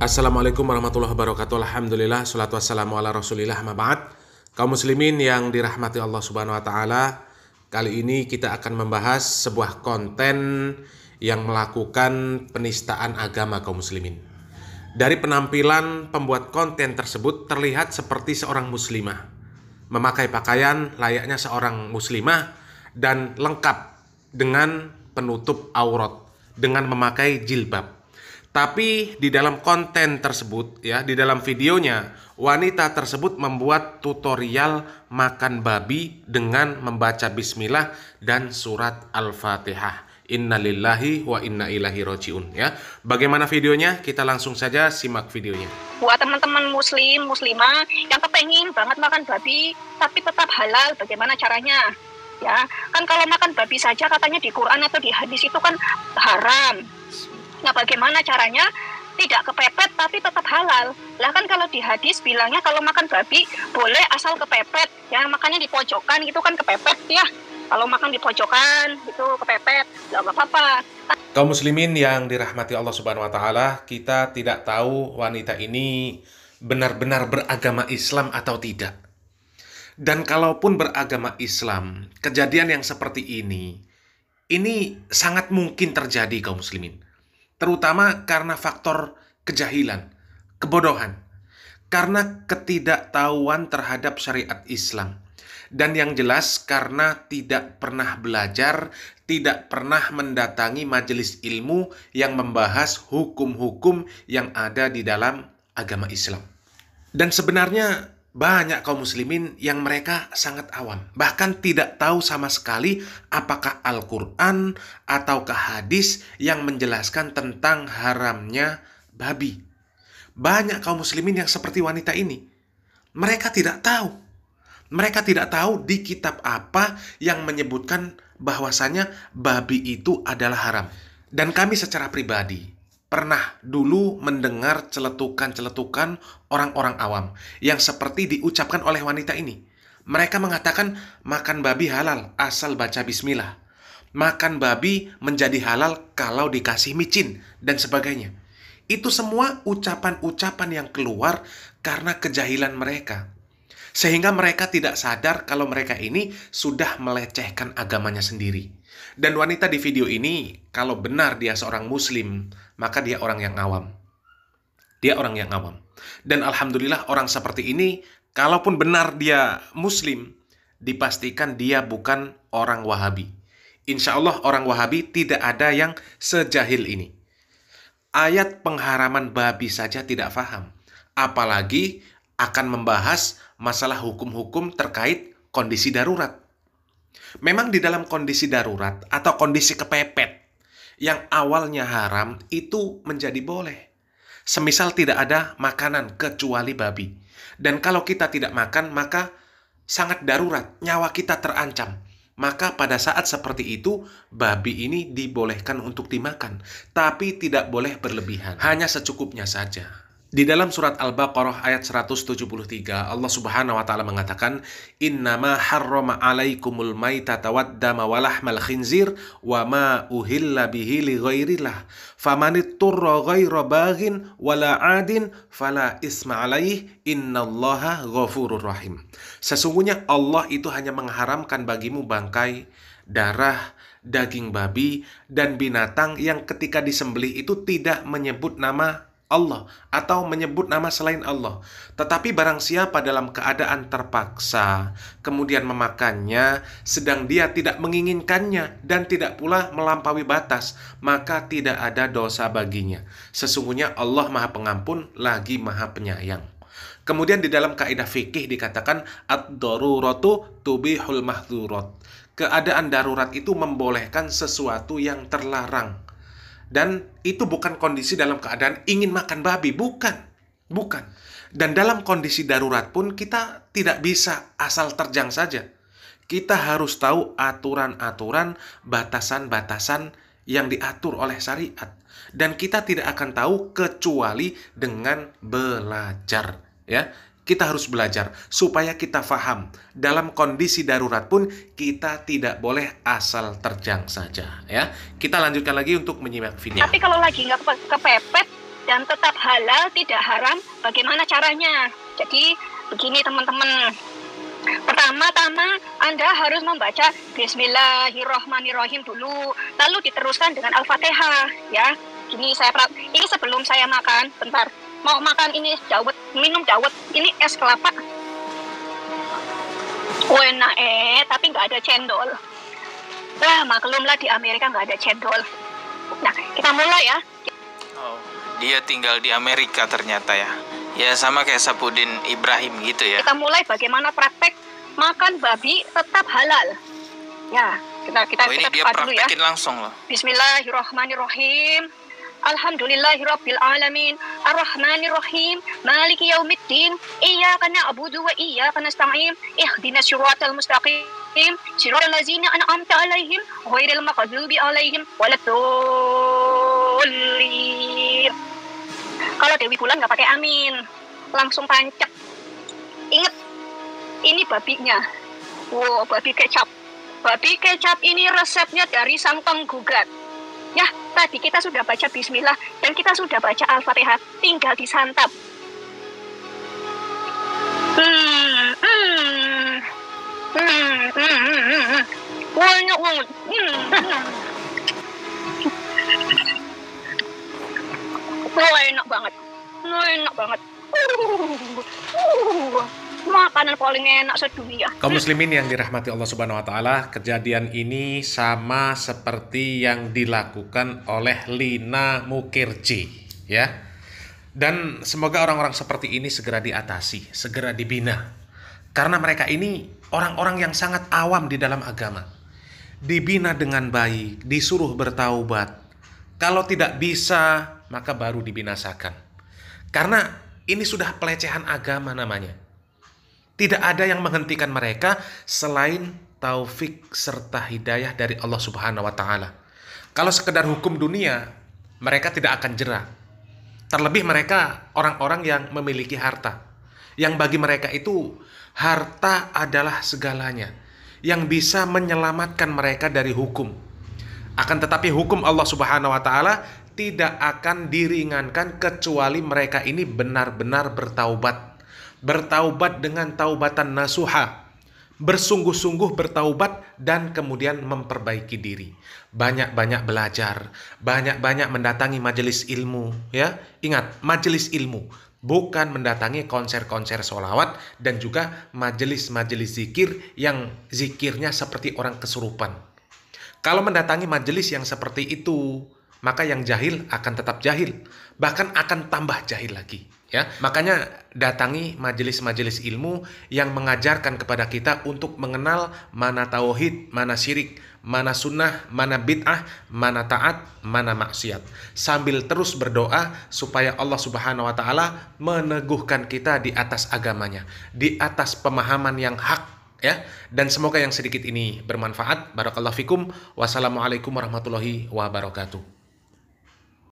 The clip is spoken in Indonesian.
Assalamualaikum warahmatullahi wabarakatuh Alhamdulillah Salatu wassalamu ala rasulillah Mabaat Kaum muslimin yang dirahmati Allah subhanahu wa ta'ala Kali ini kita akan membahas sebuah konten yang melakukan penistaan agama kaum muslimin Dari penampilan pembuat konten tersebut terlihat seperti seorang muslimah Memakai pakaian layaknya seorang muslimah Dan lengkap dengan penutup aurat Dengan memakai jilbab tapi di dalam konten tersebut ya, di dalam videonya wanita tersebut membuat tutorial makan babi dengan membaca bismillah dan surat Al-Fatihah. Innalillahi wa inna ilahi rojiun ya. Bagaimana videonya? Kita langsung saja simak videonya. Buat teman-teman muslim, muslimah yang kepengin banget makan babi tapi tetap halal, bagaimana caranya? Ya, kan kalau makan babi saja katanya di Quran atau di hadis itu kan haram Nah, bagaimana caranya tidak kepepet tapi tetap halal? Lah kan kalau di hadis bilangnya kalau makan babi boleh asal kepepet, ya makannya di pojokan itu kan kepepet ya. Kalau makan di pojokan itu kepepet, nggak apa-apa. Kaum muslimin yang dirahmati Allah Subhanahu wa taala, kita tidak tahu wanita ini benar-benar beragama Islam atau tidak. Dan kalaupun beragama Islam, kejadian yang seperti ini ini sangat mungkin terjadi kaum muslimin terutama karena faktor kejahilan, kebodohan, karena ketidaktahuan terhadap syariat Islam, dan yang jelas karena tidak pernah belajar, tidak pernah mendatangi majelis ilmu yang membahas hukum-hukum yang ada di dalam agama Islam. Dan sebenarnya banyak kaum muslimin yang mereka sangat awam, bahkan tidak tahu sama sekali apakah Al-Qur'an ataukah hadis yang menjelaskan tentang haramnya babi. Banyak kaum muslimin yang seperti wanita ini. Mereka tidak tahu. Mereka tidak tahu di kitab apa yang menyebutkan bahwasanya babi itu adalah haram. Dan kami secara pribadi pernah dulu mendengar celetukan-celetukan orang-orang awam yang seperti diucapkan oleh wanita ini. Mereka mengatakan makan babi halal asal baca bismillah. Makan babi menjadi halal kalau dikasih micin dan sebagainya. Itu semua ucapan-ucapan yang keluar karena kejahilan mereka. Sehingga mereka tidak sadar kalau mereka ini sudah melecehkan agamanya sendiri. Dan wanita di video ini, kalau benar dia seorang muslim, maka dia orang yang awam. Dia orang yang awam. Dan alhamdulillah orang seperti ini, kalaupun benar dia muslim, dipastikan dia bukan orang wahabi. Insya Allah orang wahabi tidak ada yang sejahil ini. Ayat pengharaman babi saja tidak faham. Apalagi akan membahas masalah hukum-hukum terkait kondisi darurat. Memang di dalam kondisi darurat atau kondisi kepepet yang awalnya haram itu menjadi boleh. Semisal tidak ada makanan kecuali babi. Dan kalau kita tidak makan maka sangat darurat, nyawa kita terancam. Maka pada saat seperti itu, babi ini dibolehkan untuk dimakan, tapi tidak boleh berlebihan. Hanya secukupnya saja. Di dalam surat Al-Baqarah ayat 173, Allah Subhanahu wa taala mengatakan, "Innama harrama 'alaikumul maitata waddama walahmal khinzir wa ma uhilla bihi li ghairillah. Famanit turra ghaira baghin wala 'adin fala isma 'alaihi innallaha ghafurur rahim." Sesungguhnya Allah itu hanya mengharamkan bagimu bangkai darah daging babi dan binatang yang ketika disembelih itu tidak menyebut nama Allah atau menyebut nama selain Allah. Tetapi barang siapa dalam keadaan terpaksa kemudian memakannya sedang dia tidak menginginkannya dan tidak pula melampaui batas, maka tidak ada dosa baginya. Sesungguhnya Allah Maha Pengampun lagi Maha Penyayang. Kemudian di dalam kaidah fikih dikatakan ad-daruratu tubihul mahdzurat. Keadaan darurat itu membolehkan sesuatu yang terlarang dan itu bukan kondisi dalam keadaan ingin makan babi, bukan. Bukan. Dan dalam kondisi darurat pun kita tidak bisa asal terjang saja. Kita harus tahu aturan-aturan, batasan-batasan yang diatur oleh syariat. Dan kita tidak akan tahu kecuali dengan belajar, ya. Kita harus belajar supaya kita faham dalam kondisi darurat pun kita tidak boleh asal terjang saja ya. Kita lanjutkan lagi untuk menyimak video. Tapi kalau lagi nggak kepepet dan tetap halal tidak haram, bagaimana caranya? Jadi begini teman-teman. Pertama-tama Anda harus membaca Bismillahirrohmanirrohim dulu, lalu diteruskan dengan Al-Fatihah ya. ini saya ini sebelum saya makan, bentar mau makan ini es minum jawet ini es kelapa enak eh tapi nggak ada cendol Wah, maklumlah di Amerika nggak ada cendol. Nah, kita mulai ya. Oh, dia tinggal di Amerika ternyata ya. Ya, sama kayak Sapudin Ibrahim gitu ya. Kita mulai bagaimana praktek makan babi tetap halal. Ya, kita kita oh, ini kita dia dulu ya. langsung loh. Bismillahirrahmanirrahim. Alhamdulillahi Rabbil Alamin Ar-Rahmanir Rahim Maliki Yawmiddin Iyaka na'budu wa iyaka nasta'in Ihdina siratal mustaqim Siratal lazina an'amta alaihim Ghairil maqadubi alaihim Walatulin Kalau Dewi Bulan nggak pakai amin Langsung pancak Ingat Ini babinya Wow babi kecap Babi kecap ini resepnya dari sang penggugat Ya, tadi kita sudah baca bismillah dan kita sudah baca Al-Fatihah, tinggal disantap. Hmm, hmm, hmm, hmm, hmm, hmm. banget. hmm. Oh, enak banget. Oh, enak banget makanan paling enak sedunia. Kaum muslimin yang dirahmati Allah Subhanahu wa taala, kejadian ini sama seperti yang dilakukan oleh Lina Mukirji, ya. Dan semoga orang-orang seperti ini segera diatasi, segera dibina. Karena mereka ini orang-orang yang sangat awam di dalam agama. Dibina dengan baik, disuruh bertaubat. Kalau tidak bisa, maka baru dibinasakan. Karena ini sudah pelecehan agama namanya tidak ada yang menghentikan mereka selain taufik serta hidayah dari Allah Subhanahu wa taala. Kalau sekedar hukum dunia, mereka tidak akan jerah. Terlebih mereka orang-orang yang memiliki harta. Yang bagi mereka itu harta adalah segalanya yang bisa menyelamatkan mereka dari hukum. Akan tetapi hukum Allah Subhanahu wa taala tidak akan diringankan kecuali mereka ini benar-benar bertaubat bertaubat dengan taubatan nasuha, bersungguh-sungguh bertaubat dan kemudian memperbaiki diri. Banyak-banyak belajar, banyak-banyak mendatangi majelis ilmu, ya. Ingat, majelis ilmu bukan mendatangi konser-konser solawat dan juga majelis-majelis zikir yang zikirnya seperti orang kesurupan. Kalau mendatangi majelis yang seperti itu, maka yang jahil akan tetap jahil, bahkan akan tambah jahil lagi ya makanya datangi majelis-majelis ilmu yang mengajarkan kepada kita untuk mengenal mana tauhid mana syirik mana sunnah mana bid'ah mana taat mana maksiat sambil terus berdoa supaya Allah Subhanahu wa taala meneguhkan kita di atas agamanya di atas pemahaman yang hak ya dan semoga yang sedikit ini bermanfaat barakallahu fikum wassalamualaikum warahmatullahi wabarakatuh